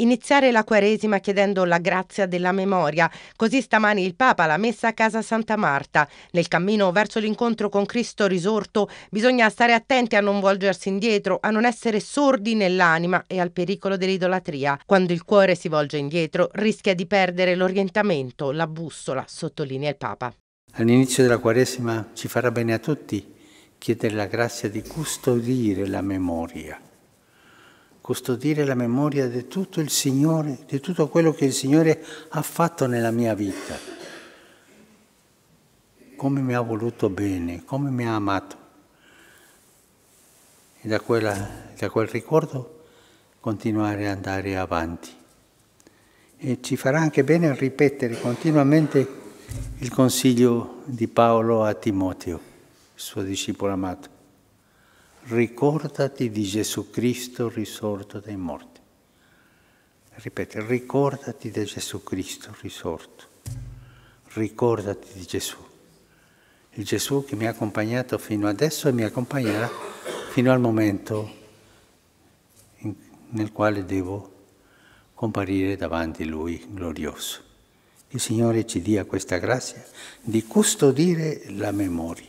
Iniziare la Quaresima chiedendo la grazia della memoria. Così stamani il Papa la messa a casa Santa Marta. Nel cammino verso l'incontro con Cristo risorto bisogna stare attenti a non volgersi indietro, a non essere sordi nell'anima e al pericolo dell'idolatria. Quando il cuore si volge indietro rischia di perdere l'orientamento, la bussola, sottolinea il Papa. All'inizio della Quaresima ci farà bene a tutti chiedere la grazia di custodire la memoria custodire la memoria di tutto il Signore, di tutto quello che il Signore ha fatto nella mia vita, come mi ha voluto bene, come mi ha amato. E da, quella, da quel ricordo continuare ad andare avanti. E ci farà anche bene ripetere continuamente il consiglio di Paolo a Timoteo, il suo discepolo amato ricordati di Gesù Cristo risorto dai morti. Ripete, ricordati di Gesù Cristo risorto. Ricordati di Gesù. Il Gesù che mi ha accompagnato fino adesso e mi accompagnerà fino al momento in, nel quale devo comparire davanti a Lui glorioso. Il Signore ci dia questa grazia di custodire la memoria